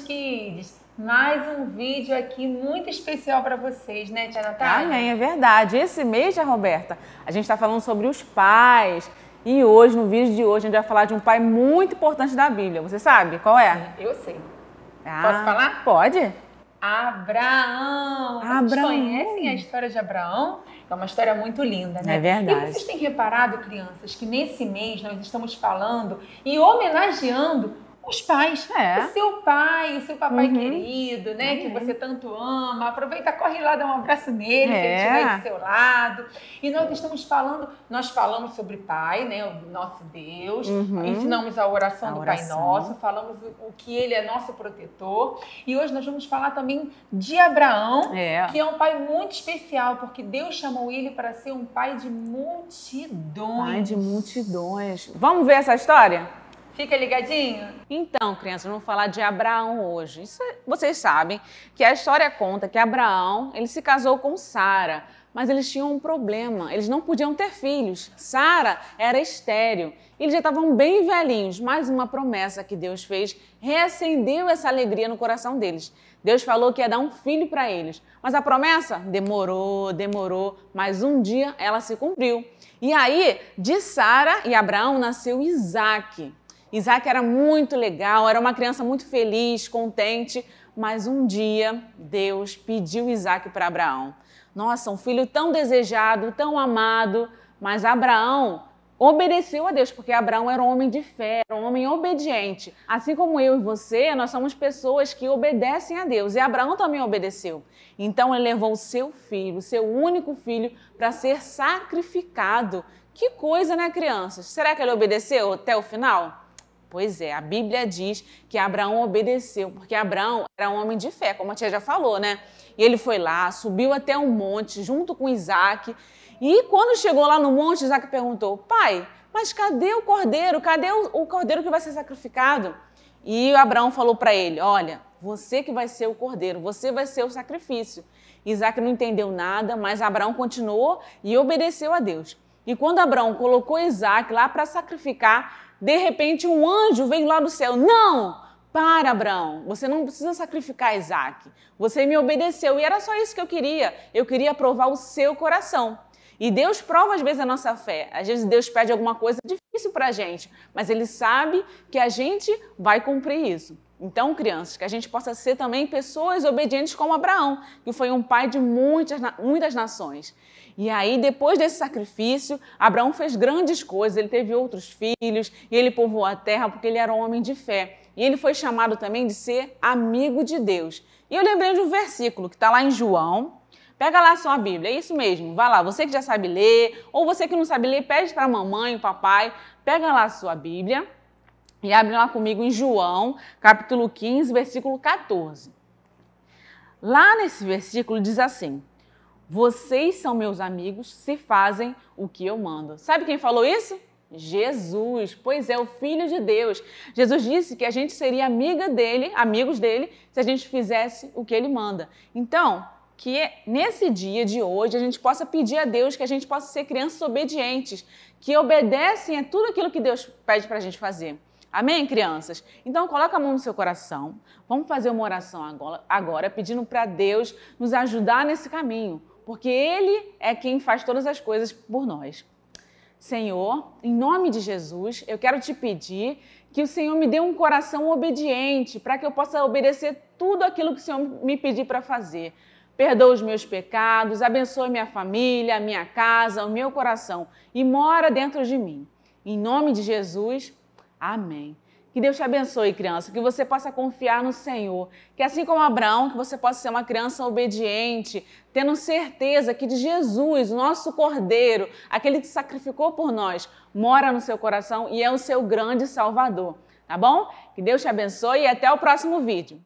kids. Mais um vídeo aqui muito especial para vocês, né, Tia Natália? Amém, é verdade. Esse mês, Tia Roberta, a gente está falando sobre os pais. E hoje, no vídeo de hoje, a gente vai falar de um pai muito importante da Bíblia. Você sabe qual é? Sim, eu sei. Ah, Posso falar? Pode. Abraão. Abraão. Vocês conhecem a história de Abraão? É uma história muito linda, né? É verdade. E vocês têm reparado, crianças, que nesse mês nós estamos falando e homenageando os pais. É. O seu pai, o seu papai uhum. querido, né? É. Que uhum. você tanto ama. Aproveita, corre lá, dá um abraço nele, é. se ele é. estiver do seu lado. E nós estamos falando, nós falamos sobre Pai, né? O nosso Deus. Uhum. Ensinamos a oração a do oração. Pai Nosso, falamos o, o que ele é nosso protetor. E hoje nós vamos falar também de Abraão, é. que é um pai muito especial, porque Deus chamou ele para ser um pai de multidões. Pai de multidões. Vamos ver essa história? Fica ligadinho? Então, crianças, vamos falar de Abraão hoje. Isso, é, vocês sabem que a história conta que Abraão ele se casou com Sara, mas eles tinham um problema. Eles não podiam ter filhos. Sara era estéril. Eles já estavam bem velhinhos, mas uma promessa que Deus fez reacendeu essa alegria no coração deles. Deus falou que ia dar um filho para eles, mas a promessa demorou, demorou, mas um dia ela se cumpriu. E aí, de Sara e Abraão nasceu Isaque. Isaac era muito legal, era uma criança muito feliz, contente, mas um dia Deus pediu Isaac para Abraão. Nossa, um filho tão desejado, tão amado, mas Abraão obedeceu a Deus, porque Abraão era um homem de fé, era um homem obediente. Assim como eu e você, nós somos pessoas que obedecem a Deus. E Abraão também obedeceu. Então ele levou o seu filho, o seu único filho, para ser sacrificado. Que coisa, né, crianças? Será que ele obedeceu até o final? Pois é, a Bíblia diz que Abraão obedeceu, porque Abraão era um homem de fé, como a tia já falou, né? E ele foi lá, subiu até um monte junto com Isaac. E quando chegou lá no monte, Isaac perguntou: Pai, mas cadê o cordeiro? Cadê o cordeiro que vai ser sacrificado? E Abraão falou para ele: Olha, você que vai ser o cordeiro, você vai ser o sacrifício. Isaac não entendeu nada, mas Abraão continuou e obedeceu a Deus. E quando Abraão colocou Isaac lá para sacrificar, de repente um anjo veio lá do céu. Não! Para, Abraão, você não precisa sacrificar Isaac. Você me obedeceu e era só isso que eu queria. Eu queria provar o seu coração. E Deus prova às vezes a nossa fé. Às vezes Deus pede alguma coisa difícil para a gente, mas Ele sabe que a gente vai cumprir isso. Então, crianças, que a gente possa ser também pessoas obedientes como Abraão, que foi um pai de muitas, muitas nações. E aí, depois desse sacrifício, Abraão fez grandes coisas, ele teve outros filhos e ele povoou a terra porque ele era um homem de fé. E ele foi chamado também de ser amigo de Deus. E eu lembrei de um versículo que está lá em João, Pega lá a sua Bíblia, é isso mesmo. Vai lá, você que já sabe ler, ou você que não sabe ler, pede para a mamãe, o papai, pega lá a sua Bíblia. E abre lá comigo em João, capítulo 15, versículo 14. Lá nesse versículo diz assim: Vocês são meus amigos se fazem o que eu mando. Sabe quem falou isso? Jesus, pois é, o Filho de Deus. Jesus disse que a gente seria amiga dele, amigos dele, se a gente fizesse o que ele manda. Então, que nesse dia de hoje a gente possa pedir a Deus que a gente possa ser crianças obedientes, que obedecem a tudo aquilo que Deus pede para a gente fazer. Amém, crianças? Então coloca a mão no seu coração. Vamos fazer uma oração agora, pedindo para Deus nos ajudar nesse caminho, porque Ele é quem faz todas as coisas por nós. Senhor, em nome de Jesus, eu quero te pedir que o Senhor me dê um coração obediente para que eu possa obedecer tudo aquilo que o Senhor me pedir para fazer. Perdoa os meus pecados, abençoe minha família, minha casa, o meu coração e mora dentro de mim. Em nome de Jesus, Amém. Que Deus te abençoe, criança, que você possa confiar no Senhor, que assim como Abraão, que você possa ser uma criança obediente, tendo certeza que de Jesus, o nosso Cordeiro, aquele que sacrificou por nós, mora no seu coração e é o seu grande Salvador. Tá bom? Que Deus te abençoe e até o próximo vídeo.